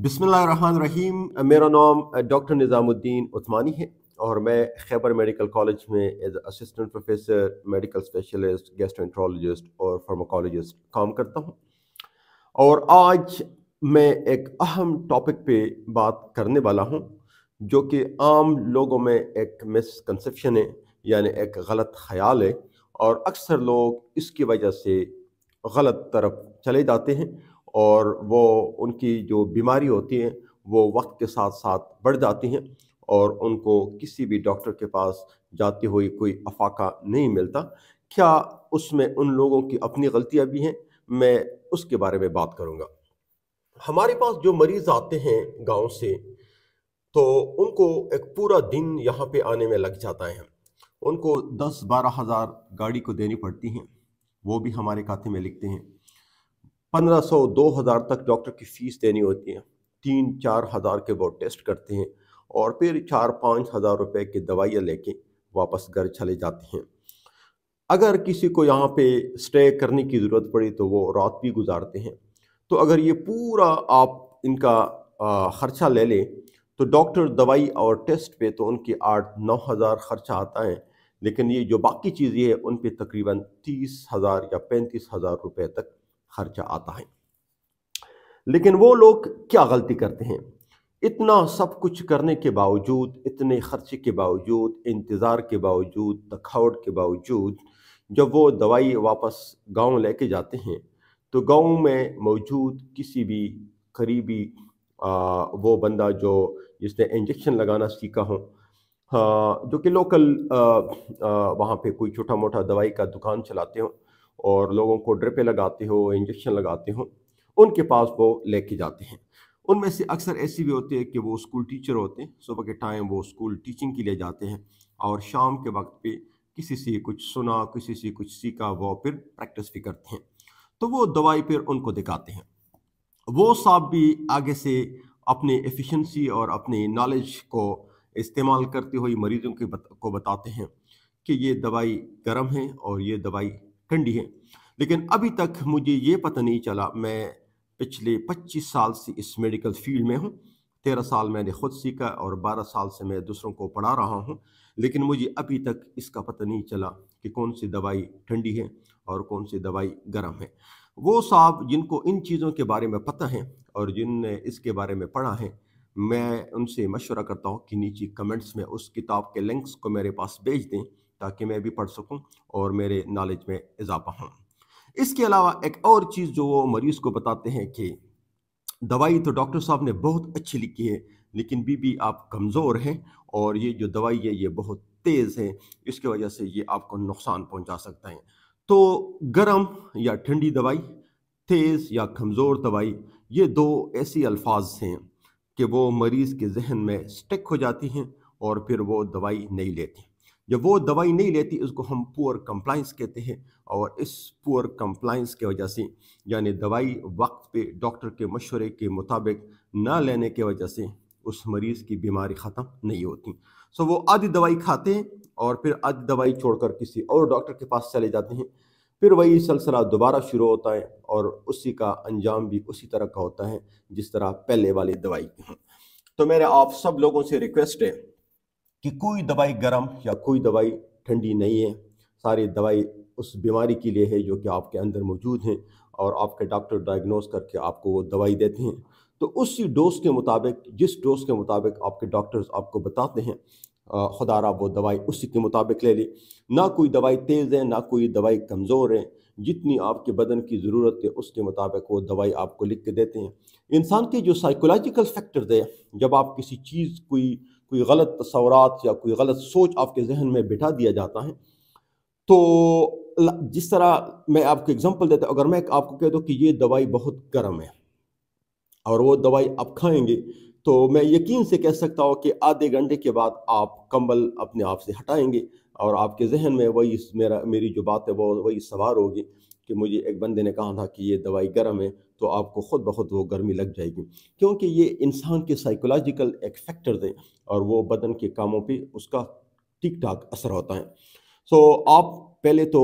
बिसमीम मेरा नाम डॉक्टर निज़ामुद्दीन उस्मानी है और मैं खैबर मेडिकल कॉलेज में as assistant professor medical specialist gastroenterologist और फार्माकोलॉजिस्ट काम करता हूँ और आज मैं एक अहम टॉपिक पे बात करने वाला हूँ जो कि आम लोगों में एक मिसकनसप्शन है यानी एक गलत ख्याल है और अक्सर लोग इसकी वजह से गलत तरफ चले जाते हैं और वो उनकी जो बीमारी होती हैं वो वक्त के साथ साथ बढ़ जाती हैं और उनको किसी भी डॉक्टर के पास जाती हुई कोई अफाका नहीं मिलता क्या उसमें उन लोगों की अपनी गलतियाँ भी हैं मैं उसके बारे में बात करूँगा हमारे पास जो मरीज़ आते हैं गांव से तो उनको एक पूरा दिन यहाँ पे आने में लग जाता है उनको दस बारह हज़ार गाड़ी को देनी पड़ती हैं वो भी हमारे खाते में लिखते हैं पंद्रह सौ दो हज़ार तक डॉक्टर की फ़ीस देनी होती है तीन चार हज़ार के वो टेस्ट करते हैं और फिर चार पाँच हज़ार रुपये की दवाइयाँ लेके वापस घर चले जाते हैं अगर किसी को यहाँ पे स्टे करने की ज़रूरत पड़ी तो वो रात भी गुजारते हैं तो अगर ये पूरा आप इनका ख़र्चा ले लें तो डॉक्टर दवाई और टेस्ट पे तो उनके आठ नौ हज़ार ख़र्चा आता है लेकिन ये जो बाकी चीज़ें हैं उन पर तकरीबन तीस हज़ार या पैंतीस हज़ार रुपये तक खर्चा आता है लेकिन वो लोग क्या गलती करते हैं इतना सब कुछ करने के बावजूद इतने खर्चे के बावजूद इंतज़ार के बावजूद थकावट के बावजूद जब वो दवाई वापस गांव लेके जाते हैं तो गांव में मौजूद किसी भी करीबी आ, वो बंदा जो जिसने इंजेक्शन लगाना सीखा हो हाँ, जो कि लोकल वहाँ पे कोई छोटा मोटा दवाई का दुकान चलाते हों और लोगों को ड्रिपे लगाते हो इंजेक्शन लगाते हो उनके पास वो लेके जाते हैं उनमें से अक्सर ऐसे भी होते हैं कि वो स्कूल टीचर होते हैं सुबह के टाइम वो स्कूल टीचिंग के लिए जाते हैं और शाम के वक्त पे किसी से कुछ सुना किसी से कुछ सीखा वो फिर प्रैक्टिस भी करते हैं तो वो दवाई फिर उनको दिखाते हैं वो साहब भी आगे से अपने एफिशिएंसी और अपने नॉलेज को इस्तेमाल करते हुए मरीजों के बत, को बताते हैं कि ये दवाई गर्म है और ये दवाई ठंडी है लेकिन अभी तक मुझे ये पता नहीं चला मैं पिछले 25 साल से इस मेडिकल फील्ड में हूँ तेरह साल मैंने खुद सीखा और बारह साल से मैं दूसरों को पढ़ा रहा हूँ लेकिन मुझे अभी तक इसका पता नहीं चला कि कौन सी दवाई ठंडी है और कौन सी दवाई गर्म है वो साहब जिनको इन चीज़ों के बारे में पता है और जिनने इसके बारे में पढ़ा है मैं उनसे मशवरा करता हूँ कि नीचे कमेंट्स में उस किताब के लिंक्स को मेरे पास भेज दें ताकि मैं भी पढ़ सकूँ और मेरे नॉलेज में इजाफा हों इसके अलावा एक और चीज़ जो वो मरीज़ को बताते हैं कि दवाई तो डॉक्टर साहब ने बहुत अच्छी लिखी है लेकिन बीबी आप कमज़ोर हैं और ये जो दवाई है ये बहुत तेज़ है इसके वजह से ये आपको नुकसान पहुंचा सकता है तो गर्म या ठंडी दवाई तेज़ या कमज़ोर दवाई ये दो ऐसी अल्फाज हैं कि वो मरीज़ के जहन में स्टिक हो जाती हैं और फिर वो दवाई नहीं लेती जब वो दवाई नहीं लेती उसको हम पुअर कंप्लाइंस कहते हैं और इस पुअर कंप्लाइंस की वजह से यानी दवाई वक्त पे डॉक्टर के मशवरे के मुताबिक ना लेने की वजह से उस मरीज़ की बीमारी ख़त्म नहीं होती सो वो आधी दवाई खाते हैं और फिर आधी दवाई छोड़कर किसी और डॉक्टर के पास चले जाते हैं फिर वही सिलसिला दोबारा शुरू होता है और उसी का अंजाम भी उसी तरह का होता है जिस तरह पहले वाली दवाई की तो मेरे आप सब लोगों से रिक्वेस्ट है कि कोई दवाई गर्म या कोई दवाई ठंडी नहीं है सारी दवाई उस बीमारी के लिए है जो कि आपके अंदर मौजूद है और आपके डॉक्टर डायग्नोस करके आपको वो दवाई देते हैं तो उसी डोज के मुताबिक जिस डोज के मुताबिक आपके डॉक्टर्स आपको बताते हैं खुदा वो दवाई उसी के मुताबिक ले ली ना कोई दवाई तेज़ है ना कोई दवाई कमज़ोर है जितनी आपके बदन की ज़रूरत है उसके मुताबिक वो दवाई आपको लिख के देते हैं इंसान के जो साइकोलॉजिकल फैक्टर्स है जब आप किसी चीज़ कोई कोई गलत तस्वरत या कोई गलत सोच आपके जहन में बिठा दिया जाता है तो जिस तरह मैं आपको एग्जांपल देता हूँ अगर मैं आपको कह दूँ कि ये दवाई बहुत गर्म है और वो दवाई आप खाएंगे तो मैं यकीन से कह सकता हूँ कि आधे घंटे के बाद आप कंबल अपने आप से हटाएंगे और आपके जहन में वही मेरा मेरी जो बात है वो वही सवार होगी कि मुझे एक बंदे ने कहा था कि ये दवाई गर्म है तो आपको ख़ुद ब खुद वो गर्मी लग जाएगी क्योंकि ये इंसान के साइकोलॉजिकल एक फैक्टर हैं और वो बदन के कामों पे उसका ठीक ठाक असर होता है सो आप पहले तो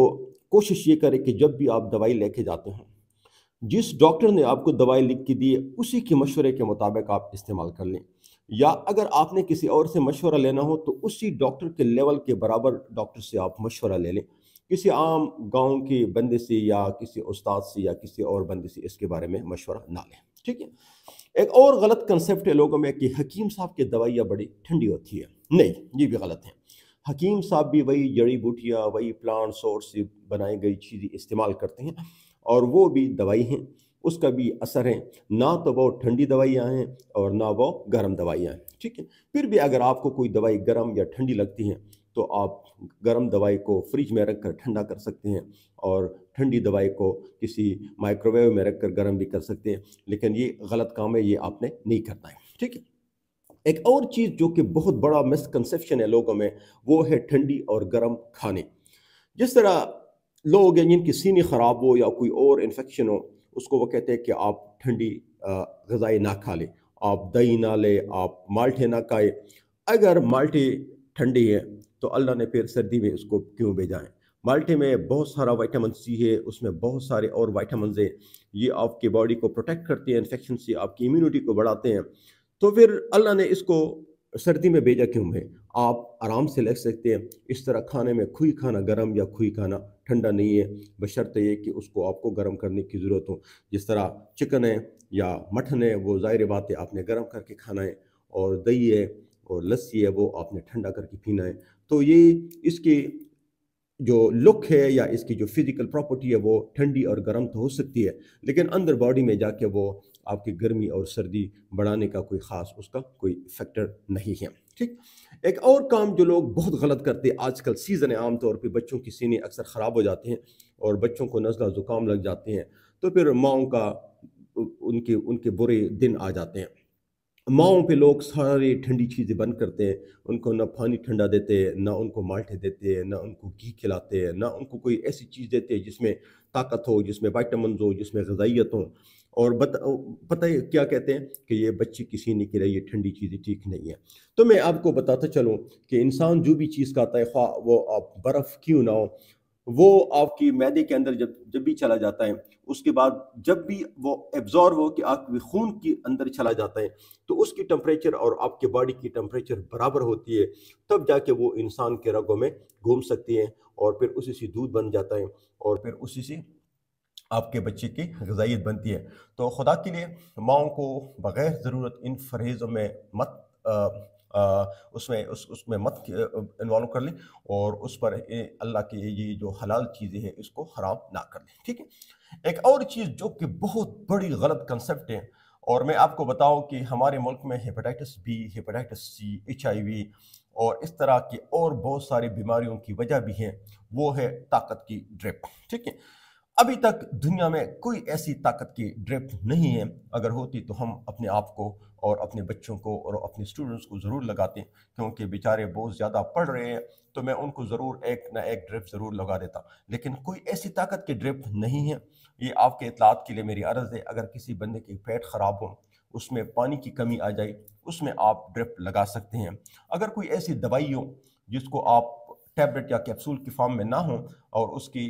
कोशिश ये करें कि जब भी आप दवाई लेके जाते हैं जिस डॉक्टर ने आपको दवाई लिख के दी उसी के मशवरे के मुताबिक आप इस्तेमाल कर लें या अगर आपने किसी और से मशवरा लेना हो तो उसी डॉक्टर के लेवल के बराबर डॉक्टर से आप मशवरा ले लें किसी आम गांव के बंदे से या किसी उस्ताद से या किसी और बंदे से इसके बारे में मशवरा ना लें ठीक है एक और गलत कंसेप्ट है लोगों में कि हकीम साहब की दवाइयाँ बड़ी ठंडी होती है नहीं ये भी गलत है हकीम साहब भी वही जड़ी बूटियाँ वही प्लांट्स और से बनाई गई चीज़ें इस्तेमाल करते हैं और वो भी दवाई हैं उसका भी असर है ना तो वो ठंडी दवाइयाँ हैं और ना वो गर्म दवाइयाँ हैं ठीक है फिर भी अगर आपको कोई दवाई गर्म या ठंडी लगती है तो आप गर्म दवाई को फ्रिज में रख कर ठंडा कर सकते हैं और ठंडी दवाई को किसी माइक्रोवेव में रख कर गर्म भी कर सकते हैं लेकिन ये गलत काम है ये आपने नहीं करना है ठीक है एक और चीज़ जो कि बहुत बड़ा मिसकनसेप्शन है लोगों में वो है ठंडी और गर्म खाने जिस तरह लोग हैं जिनकी सीनी ख़राब हो या कोई और इन्फेक्शन हो उसको वो कहते हैं कि आप ठंडी गज़ाई ना खा लें आप दही ना लें आप माल्टे ना खाएं अगर माल्टे ठंडी है तो अल्लाह ने फिर सर्दी में उसको क्यों भेजा है माल्टे में बहुत सारा वाइटामिन सी है उसमें बहुत सारे और वाइटामिन हैं ये आपकी बॉडी को प्रोटेक्ट करते हैं इन्फेक्शन से आपकी इम्यूनिटी को बढ़ाते हैं तो फिर अल्लाह ने इसको सर्दी में भेजा क्यों है आप आराम से लग सकते हैं इस तरह खाने में खुई खाना गर्म या खुई खाना ठंडा नहीं है बशर्ते ये कि उसको आपको गर्म करने की ज़रूरत हो जिस तरह चिकन है या मटन है वो ज़ाहिर बात है आपने गर्म करके खाना है और दही है और लस्सी है वो आपने ठंडा करके पीना है तो ये इसके जो लुक है या इसकी जो फिज़िकल प्रॉपर्टी है वो ठंडी और गर्म तो हो सकती है लेकिन अंदर बॉडी में जाके वो आपकी गर्मी और सर्दी बढ़ाने का कोई ख़ास उसका कोई फैक्टर नहीं है ठीक एक और काम जो लोग बहुत गलत करते हैं आजकल सीज़न है आमतौर पर बच्चों के सीने अक्सर ख़राब हो जाते हैं और बच्चों को नज़ला ज़ुकाम लग जाते हैं तो फिर माओ का उनके उनके बुरे दिन आ जाते हैं माओं पे लोग सारी ठंडी चीज़ें बंद करते हैं उनको ना पानी ठंडा देते हैं ना उनको माल्टे देते हैं ना उनको घी खिलाते हैं ना उनको कोई ऐसी चीज़ देते हैं जिसमें ताकत हो जिसमें वाइटामिन हो जिसमें गजाइत हो और बता पता है क्या कहते हैं कि ये बच्चे किसी ने के ये ठंडी चीज़ें ठीक नहीं है तो मैं आपको बताता चलूँ कि इंसान जो भी चीज़ खाता है ख्वा वो आप बर्फ़ क्यों ना हो वो आपकी मैदे के अंदर जब जब भी चला जाता है उसके बाद जब भी वो एब्जॉर्व हो कि आपके खून के अंदर चला जाता है तो उसकी टेम्परेचर और आपके बॉडी की टेम्परेचर बराबर होती है तब जाके वो इंसान के रगों में घूम सकती है और फिर उसी से दूध बन जाता है और फिर उसी से आपके बच्चे की गजाइत बनती है तो खुदा के लिए माओ को बग़ैर ज़रूरत इन फरहेज़ों में मत आ, उसमें उस उसमें मत इन्वॉल्व कर लें और उस पर अल्लाह के ये जो हलाल चीज़ें हैं इसको हराम ना कर लें ठीक है एक और चीज़ जो कि बहुत बड़ी गलत कंसेप्ट है और मैं आपको बताऊं कि हमारे मुल्क में hepatitis B hepatitis C H और इस तरह की और बहुत सारी बीमारियों की वजह भी है वो है ताकत की ड्रिप ठीक है अभी तक दुनिया में कोई ऐसी ताकत की ड्रिफ्ट नहीं है अगर होती तो हम अपने आप को और अपने बच्चों को और अपने स्टूडेंट्स को ज़रूर लगाते क्योंकि बेचारे बहुत ज़्यादा पढ़ रहे हैं तो मैं उनको ज़रूर एक ना एक ड्रिप ज़रूर लगा देता लेकिन कोई ऐसी ताकत की ड्रिप्ट नहीं है ये आपके इतलात के लिए मेरी अर्ज़ है अगर किसी बंदे की पेट ख़राब हो उसमें पानी की कमी आ जाए उसमें आप ड्रिप लगा सकते हैं अगर कोई ऐसी दवाई हो जिसको आप टैबलेट या कैप्सूल की फॉर्म में ना हो और उसकी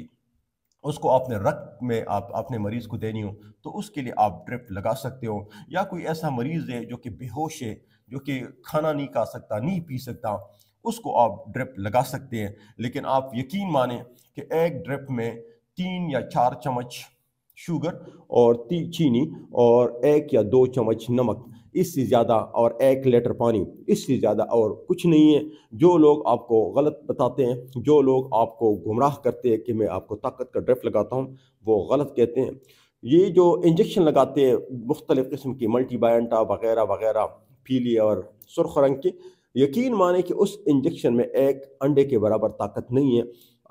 उसको आपने रक्त में आप अपने मरीज़ को देनी हो तो उसके लिए आप ड्रिप लगा सकते हो या कोई ऐसा मरीज़ है जो कि बेहोश है जो कि खाना नहीं खा सकता नहीं पी सकता उसको आप ड्रिप लगा सकते हैं लेकिन आप यकीन माने कि एक ड्रिप में तीन या चार चम्मच शुगर और ती चीनी और एक या दो चम्मच नमक इससे ज़्यादा और एक लीटर पानी इससे ज़्यादा और कुछ नहीं है जो लोग आपको गलत बताते हैं जो लोग आपको गुमराह करते हैं कि मैं आपको ताकत का ड्रिप लगाता हूँ वो गलत कहते हैं ये जो इंजेक्शन लगाते हैं मुख्तलिफ़ किस्म की मल्टी वगैरह वगैरह पीली और सुर्ख रंग की यकीन माने कि उस इंजेक्शन में एक अंडे के बराबर ताकत नहीं है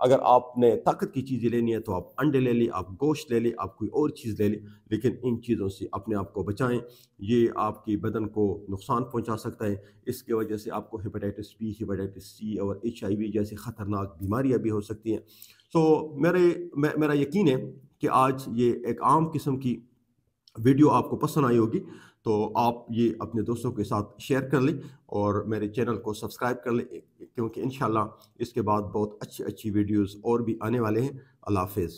अगर आपने ताकत की चीज़ें लेनी है तो आप अंडे ले लें आप गोश्त ले लें आप कोई और चीज़ ले लें लेकिन इन चीज़ों से अपने आप को बचाएं ये आपके बदन को नुकसान पहुंचा सकता है इसके वजह से आपको हेपेटाइटिस बी हेपेटाइटिस सी और एच आई वी जैसी ख़तरनाक बीमारियाँ भी हो सकती हैं तो मेरे मे, मेरा यकीन है कि आज ये एक आम किस्म की वीडियो आपको पसंद आई होगी तो आप ये अपने दोस्तों के साथ शेयर कर लें और मेरे चैनल को सब्सक्राइब कर लें क्योंकि इन इसके बाद बहुत अच्छी अच्छी वीडियोज़ और भी आने वाले हैं अल्लाह हाफिज़